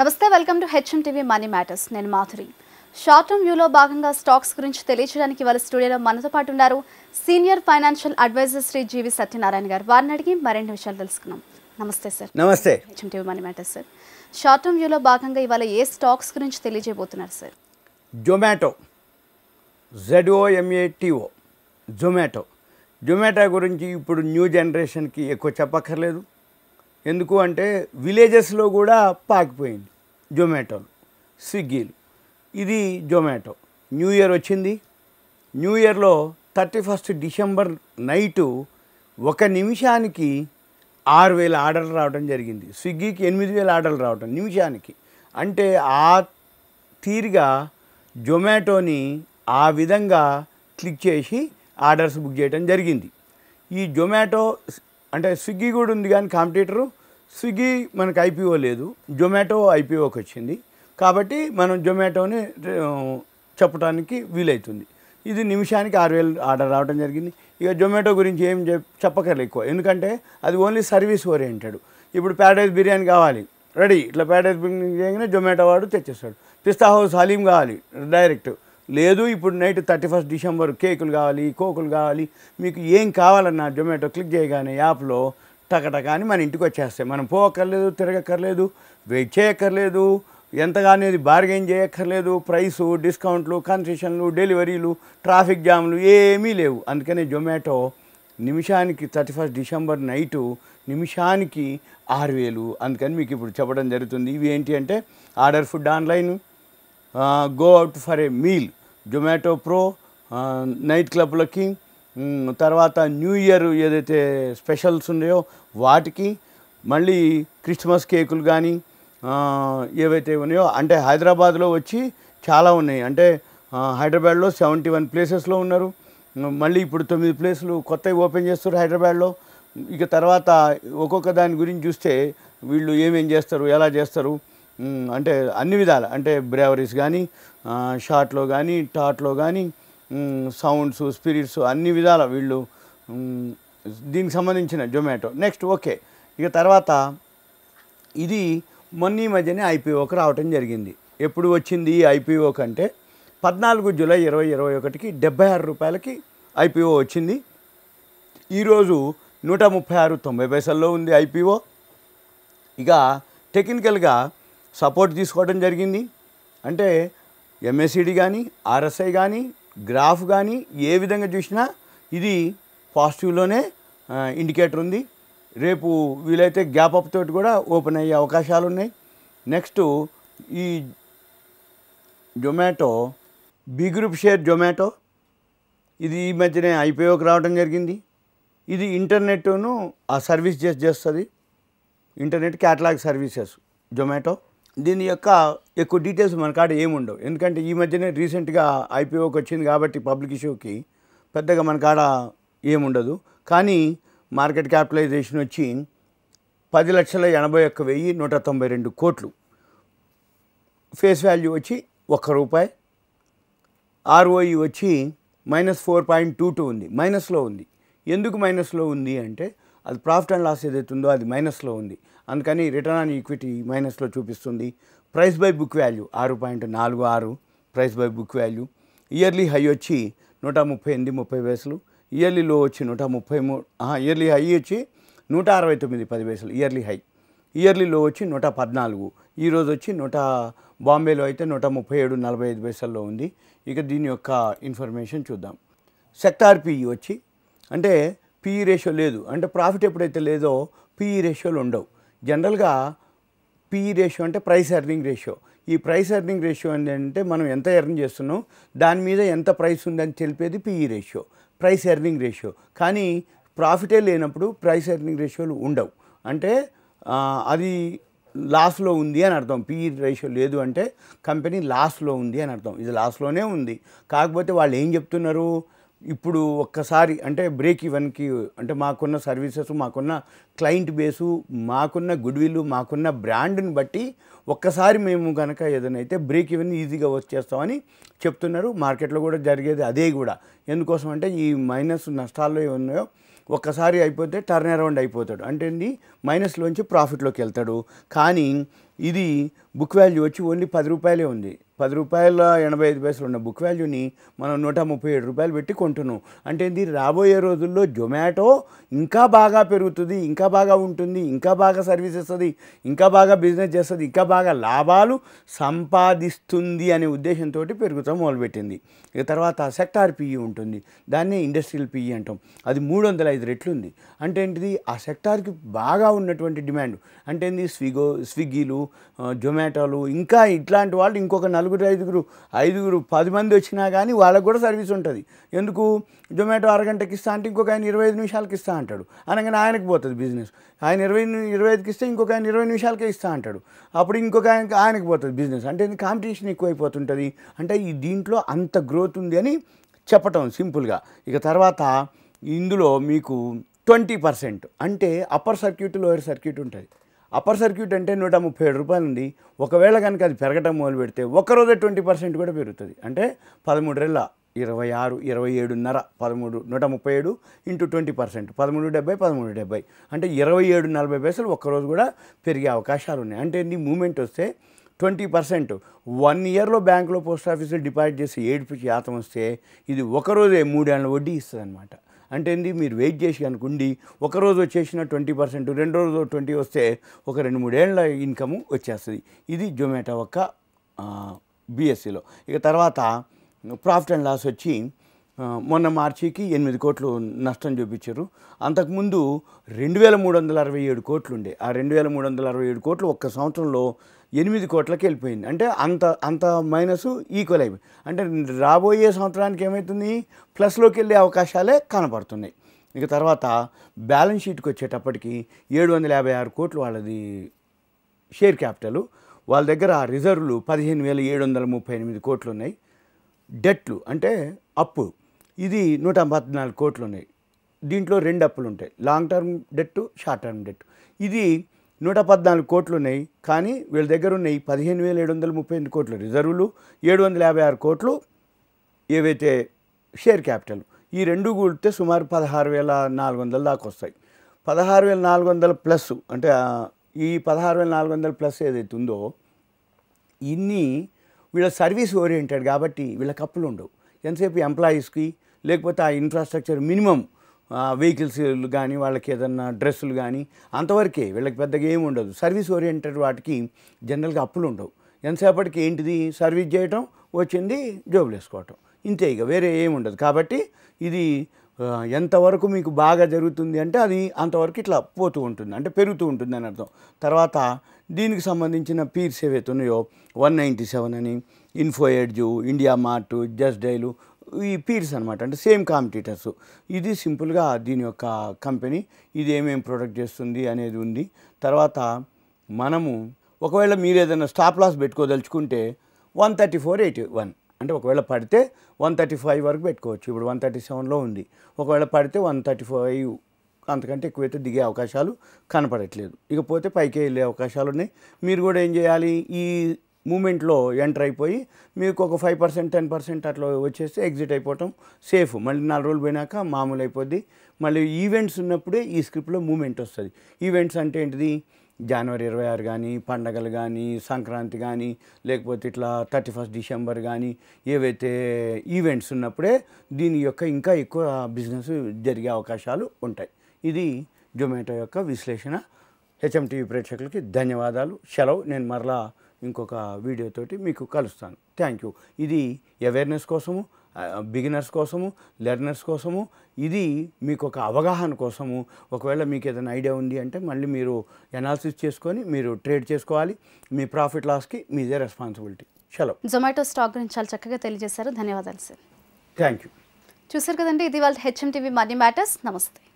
నమస్తే welcome to HM TV money matters నేను Madhuri short term వ్యూలో భాగంగా స్టాక్స్ గురించి తెలియజేయడానికి వాళ్ళ స్టూడియోలో మనతో పాటు ఉన్నారు senior financial advisor Shri G V Satyanarayana గారు వారిని అడిగి మరిన్ని విషయాలు తెలుసుకున్నాం నమస్తే సార్ నమస్తే HM TV money matters sir short term వ్యూలో భాగంగా ఇవాళ ఏ స్టాక్స్ గురించి తెలియజేయబోతున్నారు సార్ జొమాటో జెడ్ఓఎంఏటిఓ జొమాటో జొమాటో గురించి ఇప్పుడు న్యూ జనరేషన్కి ఎక్కువ చెప్పక్కర్లేదు ఎందుకు అంటే విలేజెస్లో కూడా పాకిపోయింది జొమాటోలు స్విగ్గీలు ఇది జొమాటో న్యూ ఇయర్ వచ్చింది న్యూ ఇయర్లో థర్టీ ఫస్ట్ డిసెంబర్ నైటు ఒక నిమిషానికి ఆరు వేల ఆర్డర్లు రావడం జరిగింది స్విగ్గీకి ఎనిమిది వేల ఆర్డర్లు రావడం నిమిషానికి అంటే ఆ తీరుగా జొమాటోని ఆ విధంగా క్లిక్ చేసి ఆర్డర్స్ బుక్ చేయడం జరిగింది ఈ జొమాటో అంటే స్విగ్గీ కూడా ఉంది కానీ కాంపిటేటరు స్విగ్గీ మనకు ఐపీఓ లేదు జొమాటో ఐపీఓకి వచ్చింది కాబట్టి మనం జొమాటోని చెప్పడానికి వీలవుతుంది ఇది నిమిషానికి ఆరు వేలు ఆర్డర్ రావడం జరిగింది ఇక జొమాటో గురించి ఏం చెప్పకర్లేదు ఎక్కువ ఎందుకంటే అది ఓన్లీ సర్వీస్ ఓరియంటెడ్ ఇప్పుడు ప్యారడైజ్ బిర్యానీ కావాలి రెడీ ఇట్లా ప్యారడైజ్ బిర్యానీ చేయగానే జొమాటో వాడు తెచ్చేస్తాడు పిస్తా హౌస్ హలీం కావాలి డైరెక్ట్ లేదు ఇప్పుడు నైట్ థర్టీ ఫస్ట్ డిసెంబర్ కేకులు కావాలి కోకులు కావాలి మీకు ఏం కావాలన్నా జొమాటో క్లిక్ చేయగానే యాప్లో టకటక అని మన ఇంటికి వచ్చేస్తాయి మనం పోవక్కర్లేదు తిరగక్కర్లేదు వెయిట్ చేయక్కర్లేదు ఎంతగానేది బార్గెయిన్ చేయక్కర్లేదు ప్రైసు డిస్కౌంట్లు కన్సెషన్లు డెలివరీలు ట్రాఫిక్ జామ్లు ఏమీ లేవు అందుకనే జొమాటో నిమిషానికి థర్టీ ఫస్ట్ డిసెంబర్ నైటు నిమిషానికి ఆరు వేలు అందుకని మీకు ఇప్పుడు చెప్పడం జరుగుతుంది ఇవి ఏంటి అంటే order food online go out for a meal Zomato pro night క్లబ్లకి తర్వాత న్యూ ఇయర్ ఏదైతే స్పెషల్స్ ఉన్నాయో వాటికి మళ్ళీ క్రిస్మస్ కేకులు కానీ ఏవైతే ఉన్నాయో అంటే హైదరాబాద్లో వచ్చి చాలా ఉన్నాయి అంటే హైదరాబాద్లో సెవెంటీ వన్ ప్లేసెస్లో ఉన్నారు మళ్ళీ ఇప్పుడు తొమ్మిది ప్లేసులు కొత్తవి ఓపెన్ చేస్తారు హైదరాబాద్లో ఇక తర్వాత ఒక్కొక్క దాని గురించి చూస్తే వీళ్ళు ఏమేం చేస్తారు ఎలా చేస్తారు అంటే అన్ని విధాలు అంటే బ్రేవరీస్ కానీ షార్ట్లో కానీ టాట్లో కానీ సౌండ్స్ స్పిరిట్స్ అన్ని విధాల వీళ్ళు దీనికి సంబంధించిన జొమాటో నెక్స్ట్ ఓకే ఇక తర్వాత ఇది మొన్న ఈ మధ్యనే ఐపీఓకి రావటం జరిగింది ఎప్పుడు వచ్చింది ఈ ఐపీఓ కంటే పద్నాలుగు జూలై ఇరవై ఇరవై ఒకటికి డెబ్బై ఆరు రూపాయలకి ఐపీఓ వచ్చింది ఈరోజు నూట ముప్పై ఆరు తొంభై పైసల్లో ఉంది ఐపీఓ ఇక టెక్నికల్గా సపోర్ట్ తీసుకోవడం జరిగింది అంటే ఎంఎస్సిడి కానీ ఆర్ఎస్ఐ కానీ గ్రాఫ్ కానీ ఏ విధంగా చూసినా ఇది పాజిటివ్లోనే ఇండికేటర్ ఉంది రేపు వీలైతే గ్యాప్ అప్ తోటి కూడా ఓపెన్ అయ్యే అవకాశాలు ఉన్నాయి నెక్స్ట్ ఈ Zomato B group share Zomato ఇది ఈ మధ్యనే ఐపీఓకి రావడం జరిగింది ఇది ఇంటర్నెట్ను ఆ సర్వీస్ చేసి చేస్తుంది ఇంటర్నెట్ క్యాటలాగ్ సర్వీసెస్ జొమాటో దీని యొక్క ఎక్కువ డీటెయిల్స్ మన కాడ ఏముండవు ఎందుకంటే ఈ మధ్యనే రీసెంట్గా ఐపీఓకి వచ్చింది కాబట్టి పబ్లిక్ ఇష్యూకి పెద్దగా మన కాడ ఏముండదు కానీ మార్కెట్ క్యాపిటలైజేషన్ వచ్చి పది లక్షల ఎనభై ఒక్క వెయ్యి నూట తొంభై రెండు కోట్లు ఫేస్ వాల్యూ వచ్చి ఒక్క రూపాయి ఆర్ఓఈ e వచ్చి minus four point two two ఉంది మైనస్లో ఉంది ఎందుకు మైనస్లో ఉంది అంటే అది ప్రాఫిట్ అండ్ లాస్ ఏదైతే ఉందో అది మైనస్లో ఉంది అందుకని రిటర్న్ ఆన్ ఈక్విటీ మైనస్లో చూపిస్తుంది ప్రైస్ బై బుక్ వాల్యూ ఆరు పాయింట్ నాలుగు ఆరు price by book value yearly high వచ్చి నూట ముప్పై ఎనిమిది ముప్పై వేసులు ఇయర్లీ లో వచ్చి నూట ముప్పై మూడు ఇయర్లీ హై వచ్చి నూట అరవై తొమ్మిది పది వేసులు ఇయర్లీ హై ఇయర్లీ లో వచ్చి నూట పద్నాలుగు ఈరోజు వచ్చి నూట బాంబేలో అయితే నూట ముప్పై ఏడు నలభై ఐదు పైసల్లో ఉంది ఇక దీని యొక్క ఇన్ఫర్మేషన్ చూద్దాం సెక్టార్ పిఈ వచ్చి అంటే పిఈ రేషియో లేదు అంటే ప్రాఫిట్ ఎప్పుడైతే లేదో పిఈ రేషియోలు ఉండవు జనరల్గా పీ రేషియో అంటే ప్రైస్ ఎర్నింగ్ రేషియో ఈ ప్రైస్ ఎర్నింగ్ రేషియో ఏంటంటే మనం ఎంత ఎర్న్ చేస్తున్నాం దాని మీద ఎంత ప్రైస్ ఉందని తెలిపేది PE ratio price earning ratio కానీ ప్రాఫిటే లేనప్పుడు ప్రైస్ ఎర్నింగ్ రేషియోలు ఉండవు అంటే అది లాస్లో ఉంది అని అర్థం పీఈ రేషియో లేదు అంటే కంపెనీ లాస్లో ఉంది అని అర్థం ఇది లాస్లోనే ఉంది కాకపోతే వాళ్ళు ఏం చెప్తున్నారు ఇప్పుడు ఒక్కసారి అంటే బ్రేక్ ఇవన్కి అంటే మాకున్న సర్వీసెస్ మాకున్న క్లయింట్ బేసు మాకున్న గుడ్ విల్ మాకున్న బ్రాండ్ని బట్టి ఒక్కసారి మేము కనుక ఏదైనా అయితే బ్రేక్ ఇవన్నీ ఈజీగా వచ్చేస్తామని చెప్తున్నారు మార్కెట్లో కూడా జరిగేది అదే కూడా ఎందుకోసం అంటే ఈ మైనస్ నష్టాల్లో ఏమున్నాయో ఒక్కసారి అయిపోతే టర్న్ అరౌండ్ అయిపోతాడు అంటే మైనస్లోంచి ప్రాఫిట్లోకి వెళ్తాడు కానీ ఇది బుక్ వాల్యూ వచ్చి ఓన్లీ పది రూపాయలే ఉంది పది రూపాయల ఎనభై ఐదు పైసలు ఉన్న బుక్ వాల్యూని మనం నూట ముప్పై ఏడు రూపాయలు పెట్టి కొంటున్నాం అంటే ఇది రాబోయే రోజుల్లో జొమాటో ఇంకా బాగా పెరుగుతుంది ఇంకా బాగా ఉంటుంది ఇంకా బాగా సర్వీస్ ఇస్తుంది ఇంకా బాగా బిజినెస్ చేస్తుంది ఇంకా బాగా లాభాలు సంపాదిస్తుంది అనే ఉద్దేశంతో పెరుగుతాం మొదలుపెట్టింది ఇక తర్వాత సెక్టార్ పిఈ e ఉంటుంది దాన్ని ఇండస్ట్రియల్ పిఈ e అంటాం అది మూడు వందల ఐదు రెట్లు ఉంది అంటే ఏంటిది ఆ సెక్టార్కి బాగా ఉన్నటువంటి డిమాండ్ అంటే ఏంటి స్విగో స్విగ్గీలు జొమాటోలు ఇంకా ఇట్లాంటి వాళ్ళు ఇంకొక నలుగురు నలుగురు ఐదుగురు ఐదుగురు పది మంది వచ్చినా కానీ వాళ్ళకు కూడా సర్వీస్ ఉంటుంది ఎందుకు జొమాటో అరగంటకి ఇస్తా అంటే ఇంకొక ఆయన ఇరవై ఐదు నిమిషాలకి ఇస్తా అంటాడు అనగానే ఆయనకు పోతుంది బిజినెస్ ఆయన ఇరవై ఇరవై ఐదుకి ఇస్తే ఇంకొక ఆయన ఇరవై నిమిషాలకే ఇస్తా అంటాడు అప్పుడు ఇంకొక ఆయనకి ఆయనకు పోతుంది బిజినెస్ అంటే కాంపిటీషన్ ఎక్కువైపోతుంటుంది అంటే ఈ దీంట్లో అంత గ్రోత్ ఉంది అని చెప్పటం సింపుల్గా ఇక తర్వాత ఇందులో మీకు ట్వంటీ పర్సెంట్ అంటే అప్పర్ సర్క్యూట్ లోయర్ సర్క్యూట్ ఉంటుంది అప్పర్ సర్క్యూట్ అంటే నూట ముప్పై ఏడు రూపాయలు ఉంది ఒకవేళ కనుక అది పెరగటం మొదలు పెడితే ఒకరోజే ట్వంటీ పర్సెంట్ కూడా పెరుగుతుంది అంటే పదమూడు రెళ్ళ ఇరవై ఆరు ఇరవై ఏడున్నర పదమూడు నూట ముప్పై ఏడు ఇంటూ ట్వంటీ పర్సెంట్ పదమూడు డెబ్బై పదమూడు డెబ్బై అంటే ఇరవై ఏడు నలభై పైసలు ఒక్కరోజు కూడా పెరిగే అవకాశాలు ఉన్నాయి అంటే ఎన్ని మూమెంట్ వస్తే ట్వంటీ పర్సెంట్ వన్ ఇయర్లో బ్యాంకులో పోస్ట్ ఆఫీసులో డిపాజిట్ చేసి ఏడుపు శాతం వస్తే ఇది ఒకరోజే మూడేళ్ళ వడ్డీ ఇస్తుంది అనమాట అంటే ఏంది మీరు వెయిట్ చేసి కనుక ఉండి ఒకరోజు వచ్చేసిన ట్వంటీ పర్సెంట్ రెండో రోజు ట్వంటీ వస్తే ఒక రెండు మూడేళ్ల ఇన్కమ్ వచ్చేస్తుంది ఇది జొమాటో ఒక బీఎస్సీలో ఇక తర్వాత ప్రాఫిట్ అండ్ లాస్ వచ్చి మొన్న మార్చికి ఎనిమిది కోట్లు నష్టం చూపించారు అంతకుముందు రెండు వేల మూడు వందల అరవై ఏడు కోట్లు ఉండే ఆ రెండు వేల మూడు వందల అరవై ఏడు కోట్లు ఒక్క సంవత్సరంలో ఎనిమిది కోట్లకి వెళ్ళిపోయింది అంటే అంత అంత మైనస్ ఈక్వల్ అయిపోయింది అంటే రాబోయే సంవత్సరానికి ఏమవుతుంది ప్లస్లోకి వెళ్ళే అవకాశాలే కనపడుతున్నాయి ఇక తర్వాత బ్యాలెన్స్ షీట్కి వచ్చేటప్పటికి ఏడు వందల యాభై ఆరు కోట్లు వాళ్ళది షేర్ క్యాపిటల్ వాళ్ళ దగ్గర రిజర్వ్లు పదిహేను వేల ఏడు వందల ముప్పై ఎనిమిది కోట్లు ఉన్నాయి డెట్లు అంటే అప్పు ఇది నూట పద్నాలుగు కోట్లు ఉన్నాయి దీంట్లో రెండు అప్పులు ఉంటాయి long term debt short term debt ఇది నూట పద్నాలుగు కోట్లు ఉన్నాయి కానీ వీళ్ళ దగ్గర ఉన్నాయి పదిహేను వేల ఏడు వందల ముప్పై ఎనిమిది కోట్లు రిజర్వులు ఏడు వందల యాభై ఆరు కోట్లు ఏవైతే షేర్ క్యాపిటల్ ఈ రెండు కూడితే సుమారు పదహారు వేల నాలుగు వందల దాకా వస్తాయి పదహారు వేల నాలుగు వందల ప్లస్ అంటే ఈ పదహారు వేల నాలుగు వందల ప్లస్ ఏదైతే ఉందో ఇన్ని వీళ్ళ సర్వీస్ ఓరియంటెడ్ కాబట్టి వీళ్ళ అప్పులు ఉండవు ఎంతసేపు ఎంప్లాయీస్కి లేకపోతే ఆ ఇన్ఫ్రాస్ట్రక్చర్ మినిమం వెహికల్స్ కానీ వాళ్ళకి ఏదన్నా డ్రెస్సులు కానీ అంతవరకే వీళ్ళకి పెద్దగా ఏమి ఉండదు సర్వీస్ ఓరియంటెడ్ వాటికి జనరల్గా అప్పులు ఉండవు ఎంతసేపటికి ఏంటిది సర్వీస్ చేయటం వచ్చింది జోబులు వేసుకోవటం ఇంతే ఇక వేరే ఏమి ఉండదు కాబట్టి ఇది ఎంతవరకు మీకు బాగా జరుగుతుంది అంటే అది అంతవరకు ఇట్లా పోతూ ఉంటుంది అంటే పెరుగుతూ ఉంటుంది అని అర్థం తర్వాత దీనికి సంబంధించిన పీర్స్ ఏవైతే ఉన్నాయో వన్ నైంటీ సెవెన్ అని Info Edge IndiaMART Justdial ఈ పీర్స్ అనమాట అంటే సేమ్ కాంపిటీటర్స్ ఇది సింపుల్గా దీని యొక్క కంపెనీ ఇది ఏమేమి ప్రొడక్ట్ చేస్తుంది అనేది ఉంది తర్వాత మనము ఒకవేళ మీరు ఏదైనా స్టాప్ లాస్ పెట్టుకోదలుచుకుంటే one thirty four eighty one అంటే ఒకవేళ పడితే వన్ థర్టీ ఫైవ్ వరకు పెట్టుకోవచ్చు ఇప్పుడు వన్ థర్టీ సెవెన్లో ఉంది ఒకవేళ పడితే వన్ థర్టీ ఫైవ్ అంతకంటే ఎక్కువైతే దిగే అవకాశాలు కనపడట్లేదు ఇకపోతే పైకి వెళ్ళే అవకాశాలు ఉన్నాయి మీరు కూడా ఏం చేయాలి ఈ మూమెంట్లో ఎంటర్ అయిపోయి మీకు ఒక ఫైవ్ పర్సెంట్ టెన్ పర్సెంట్ అట్లా వచ్చేస్తే ఎగ్జిట్ అయిపోవటం సేఫ్ మళ్ళీ నాలుగు రోజులు పోయినాక మామూలు అయిపోద్ది మళ్ళీ ఈవెంట్స్ ఉన్నప్పుడే ఈ స్క్రిప్ట్లో మూమెంట్ వస్తుంది ఈవెంట్స్ అంటే ఏంటిది జనవరి ఇరవై ఆరు కానీ పండగలు కానీ సంక్రాంతి కానీ లేకపోతే ఇట్లా థర్టీ ఫస్ట్ డిసెంబర్ కానీ ఏవైతే ఈవెంట్స్ ఉన్నప్పుడే దీని యొక్క ఇంకా ఎక్కువ బిజినెస్ జరిగే అవకాశాలు ఉంటాయి ఇది జొమాటో యొక్క విశ్లేషణ హెచ్ఎం టీవీ ప్రేక్షకులకి ధన్యవాదాలు సెలవు నేను మరలా ఇంకొక వీడియోతోటి మీకు కలుస్తాను థ్యాంక్ యూ ఇది అవేర్నెస్ కోసము బిగినర్స్ కోసము లెర్నర్స్ కోసము ఇది మీకు ఒక అవగాహన కోసము ఒకవేళ మీకు ఏదైనా ఐడియా ఉంది అంటే మళ్ళీ మీరు ఎనాలిసిస్ చేసుకొని మీరు ట్రేడ్ చేసుకోవాలి మీ ప్రాఫిట్ లాస్కి మీదే రెస్పాన్సిబిలిటీ చలో జొమాటో స్టాక్ గురించి చాలా చక్కగా తెలియజేశారు ధన్యవాదాలు సార్ థ్యాంక్ యూ చూసారు కదండి ఇది వాళ్ళ టీవీ మనీ మ్యాటర్స్ నమస్తే